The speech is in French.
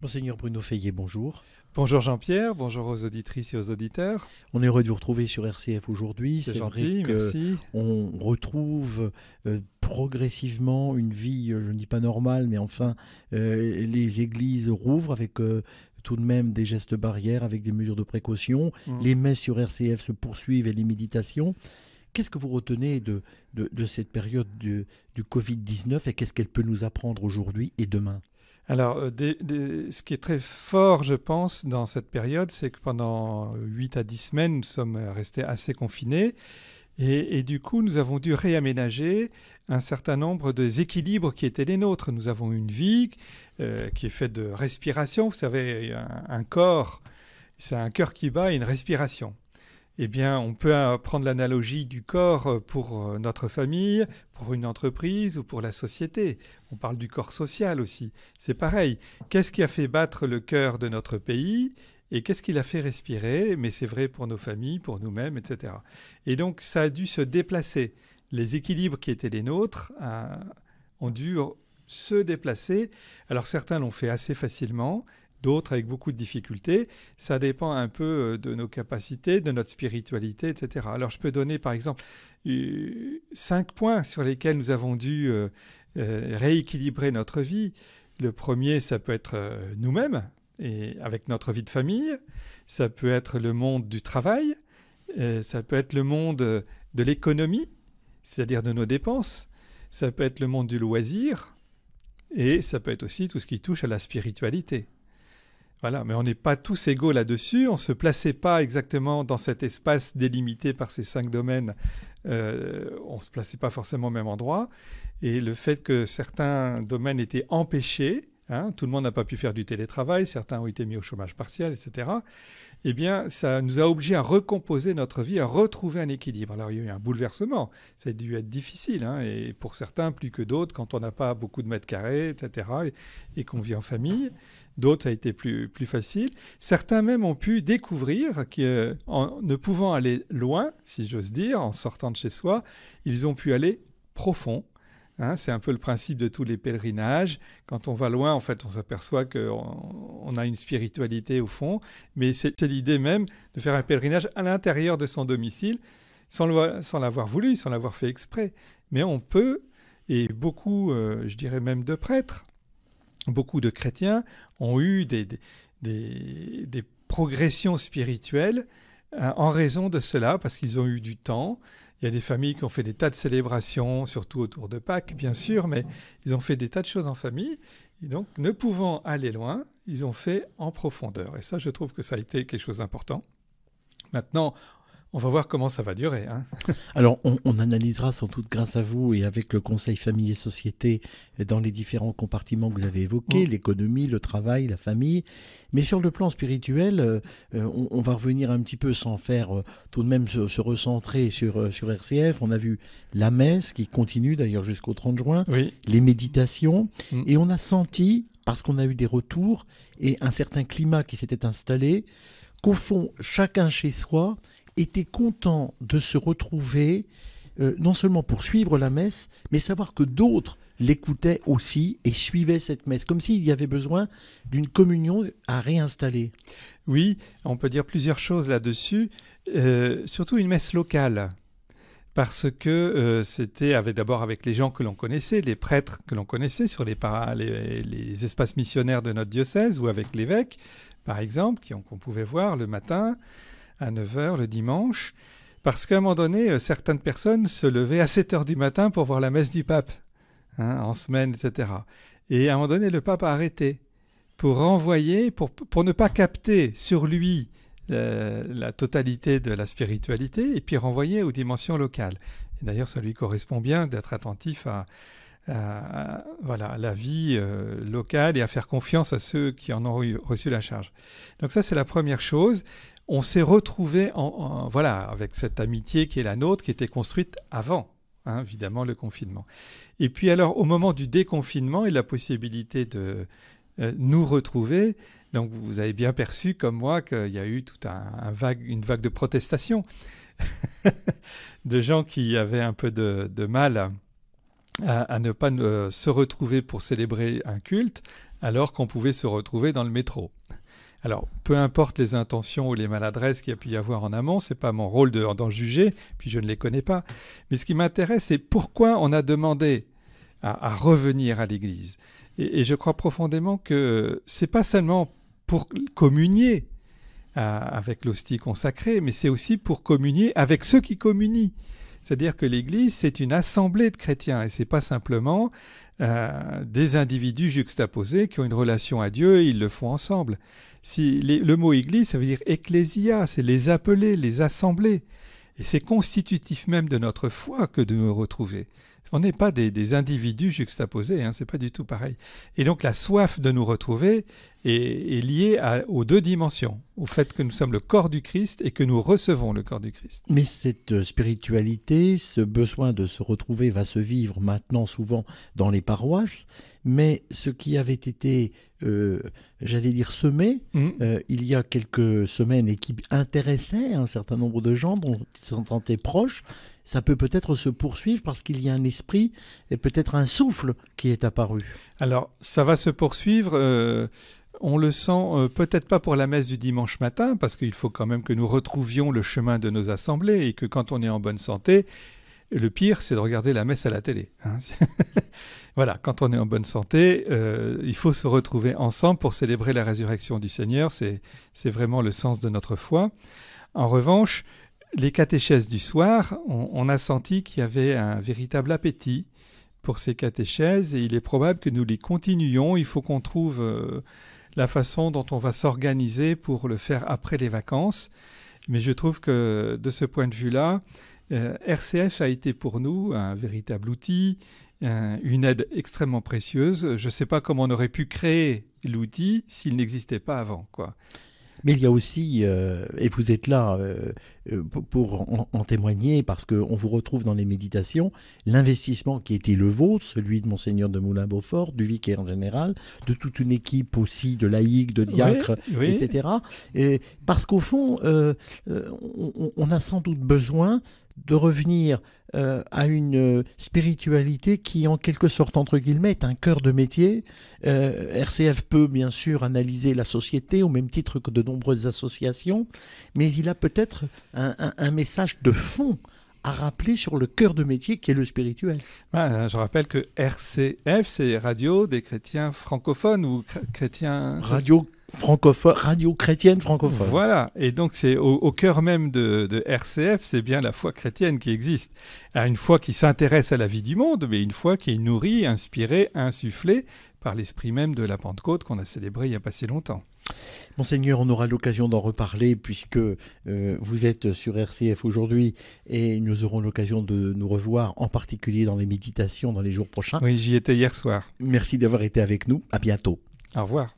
Monseigneur Bruno Feillet, bonjour. Bonjour Jean-Pierre, bonjour aux auditrices et aux auditeurs. On est heureux de vous retrouver sur RCF aujourd'hui. C'est gentil, vrai merci. On retrouve euh, progressivement une vie, euh, je ne dis pas normale, mais enfin, euh, les églises rouvrent avec tout de même des gestes barrières, avec des mesures de précaution. Mmh. Les messes sur RCF se poursuivent et les méditations. Qu'est-ce que vous retenez de, de, cette période du, du Covid-19 et qu'est-ce qu'elle peut nous apprendre aujourd'hui et demain alors, euh, ce qui est très fort, je pense, dans cette période, c'est que pendant 8 à 10 semaines, nous sommes euh, restés assez confinés. Et, du coup, nous avons dû réaménager un certain nombre des équilibres qui étaient les nôtres. Nous avons une vie euh, qui est faite de respiration. Vous savez, un, un corps, c'est un cœur qui bat et une respiration. Eh bien, on peut euh, prendre l'analogie du corps euh, pour euh, notre famille, pour une entreprise ou pour la société. On parle du corps social aussi. C'est pareil. Qu'est-ce qui a fait battre le cœur de notre pays et qu'est-ce qui l'a fait respirer Mais c'est vrai pour nos familles, pour nous-mêmes, etc. Et donc, ça a dû se déplacer. Les équilibres qui étaient les nôtres ont dû se déplacer. Alors certains l'ont fait assez facilement d'autres avec beaucoup de difficultés. Ça dépend un peu euh, de nos capacités, de notre spiritualité, etc. Alors je peux donner par exemple euh, cinq points sur lesquels nous avons dû euh, rééquilibrer notre vie. Le premier, ça peut être nous-mêmes et avec notre vie de famille. Ça peut être le monde du travail. Ça peut être le monde de l'économie, c'est-à-dire de nos dépenses. Ça peut être le monde du loisir. Et ça peut être aussi tout ce qui touche à la spiritualité. Voilà, mais on n'est pas tous égaux là-dessus, on ne se plaçait pas exactement dans cet espace délimité par ces cinq domaines, euh, on ne se plaçait pas forcément au même endroit, et le fait que certains domaines étaient empêchés, Hein, tout le monde n'a pas pu faire du télétravail, certains ont été mis au chômage partiel, etc. Eh bien, ça nous a obligés à recomposer notre vie, à retrouver un équilibre. Alors, il y a eu un bouleversement, ça a dû être difficile, hein, et pour certains plus que d'autres, quand on n'a pas beaucoup de mètres carrés, etc., et, qu'on vit en famille. D'autres, ça a été plus, plus facile. Certains même ont pu découvrir que, ne pouvant aller loin, si j'ose dire, en sortant de chez soi, ils ont pu aller profond, Hein, c'est un peu le principe de tous les pèlerinages. Quand on va loin, en fait, on s'aperçoit qu'on on a une spiritualité au fond, mais c'est l'idée même de faire un pèlerinage à l'intérieur de son domicile, sans, l'avoir voulu, sans l'avoir fait exprès. Mais on peut, et beaucoup, euh, je dirais même de prêtres, beaucoup de chrétiens ont eu des progressions spirituelles euh, en raison de cela, parce qu'ils ont eu du temps, il y a des familles qui ont fait des tas de célébrations, surtout autour de Pâques, bien sûr, mais ils ont fait des tas de choses en famille. Et donc, ne pouvant aller loin, ils ont fait en profondeur. Et ça, je trouve que ça a été quelque chose d'important. Maintenant, on va voir comment ça va durer. Hein. Alors, on, analysera sans doute grâce à vous et avec le Conseil Famille et Société dans les différents compartiments que vous avez évoqués, mm. l'économie, le travail, la famille. Mais sur le plan spirituel, euh, euh, on, va revenir un petit peu sans faire euh, tout de même se, recentrer sur, sur RCF. On a vu la messe qui continue d'ailleurs jusqu'au 30 juin, les méditations, mm. et on a senti, parce qu'on a eu des retours et un certain climat qui s'était installé, qu'au fond, chacun chez soi, était content de se retrouver, euh, non seulement pour suivre la messe, mais savoir que d'autres l'écoutaient aussi et suivaient cette messe, comme s'il y avait besoin d'une communion à réinstaller. Oui, on peut dire plusieurs choses là-dessus, euh, surtout une messe locale parce que euh, c'était d'abord avec les gens que l'on connaissait, les prêtres que l'on connaissait sur les, espaces missionnaires de notre diocèse ou avec l'évêque, par exemple, qu'on pouvait voir le matin à 9h le dimanche, parce qu'à un moment donné, euh, certaines personnes se levaient à 7h du matin pour voir la messe du pape, hein, en semaine, etc. Et à un moment donné, le pape a arrêté pour renvoyer, pour, pour ne pas capter sur lui euh, la totalité de la spiritualité, et puis renvoyer aux dimensions locales. Et d'ailleurs, ça lui correspond bien d'être attentif à, voilà, la vie euh, locale et à faire confiance à ceux qui en ont reçu la charge. Donc ça, c'est la première chose on s'est retrouvé en, voilà, avec cette amitié qui est la nôtre, qui était construite avant, hein, évidemment, le confinement. Et puis alors, au moment du déconfinement et la possibilité de euh, nous retrouver, donc vous avez bien perçu, comme moi, qu'il y a eu toute un, une vague de protestation de gens qui avaient un peu de, mal à, ne pas euh, se retrouver pour célébrer un culte, alors qu'on pouvait se retrouver dans le métro. Alors, peu importe les intentions ou les maladresses qu'il y a pu y avoir en amont, c'est pas mon rôle d'en juger, puis je ne les connais pas. Mais ce qui m'intéresse, c'est pourquoi on a demandé à, revenir à l'Église. Et, je crois profondément que c'est pas seulement pour communier euh, avec l'hostie consacrée, mais c'est aussi pour communier avec ceux qui communient. C'est-à-dire que l'Église, c'est une assemblée de chrétiens et ce n'est pas simplement euh, des individus juxtaposés qui ont une relation à Dieu et ils le font ensemble. Si le mot Église, ça veut dire ecclésia, c'est les appeler, les assembler. Et c'est constitutif même de notre foi que de nous retrouver. On n'est pas des, individus juxtaposés, hein, c'est pas du tout pareil. Et donc la soif de nous retrouver est, liée aux deux dimensions, au fait que nous sommes le corps du Christ et que nous recevons le corps du Christ. Mais cette euh, spiritualité, ce besoin de se retrouver va se vivre maintenant souvent dans les paroisses, mais ce qui avait été, euh, j'allais dire, semé mmh. euh, il y a quelques semaines et qui intéressait un certain nombre de gens dont ils se sentaient proches, ça peut peut-être se poursuivre parce qu'il y a un esprit et peut-être un souffle qui est apparu. Alors, ça va se poursuivre. Euh, on le sent euh, peut-être pas pour la messe du dimanche matin, parce qu'il faut quand même que nous retrouvions le chemin de nos assemblées et que quand on est en bonne santé, le pire, c'est de regarder la messe à la télé. Hein. voilà, quand on est en bonne santé, euh, il faut se retrouver ensemble pour célébrer la résurrection du Seigneur. C'est vraiment le sens de notre foi. En revanche, les catéchèses du soir, on, a senti qu'il y avait un véritable appétit pour ces catéchèses et il est probable que nous les continuions. Il faut qu'on trouve euh, la façon dont on va s'organiser pour le faire après les vacances. Mais je trouve que de ce point de vue-là, euh, RCF a été pour nous un véritable outil, une aide extrêmement précieuse. Je ne sais pas comment on aurait pu créer l'outil s'il n'existait pas avant. Quoi. Mais il y a aussi, euh, et vous êtes là euh, euh, pour en, témoigner, parce qu'on vous retrouve dans les méditations, l'investissement qui était le vôtre, celui de Monseigneur de Moulin-Beaufort, du vicaire en général, de toute une équipe aussi de laïcs, de diacres, etc. Et parce qu'au fond, on, a sans doute besoin de revenir euh, à une euh, spiritualité qui, en quelque sorte, entre guillemets, est un cœur de métier. Euh, RCF peut bien sûr analyser la société au même titre que de nombreuses associations, mais il a peut-être un message de fond à rappeler sur le cœur de métier qui est le spirituel. Bah, je rappelle que RCF, c'est Radio des chrétiens francophones ou chrétiens... Radio francophone, radio chrétienne francophone. Voilà, et donc c'est au, cœur même de, RCF, c'est bien la foi chrétienne qui existe. à une foi qui s'intéresse à la vie du monde, mais une foi qui est nourrie, inspirée, insufflée par l'esprit même de la Pentecôte qu'on a célébrée il n'y a pas si longtemps. Monseigneur, on aura l'occasion d'en reparler puisque euh, vous êtes sur RCF aujourd'hui et nous aurons l'occasion de nous revoir, en particulier dans les méditations dans les jours prochains. Oui, j'y étais hier soir. Merci d'avoir été avec nous. À bientôt. Au revoir.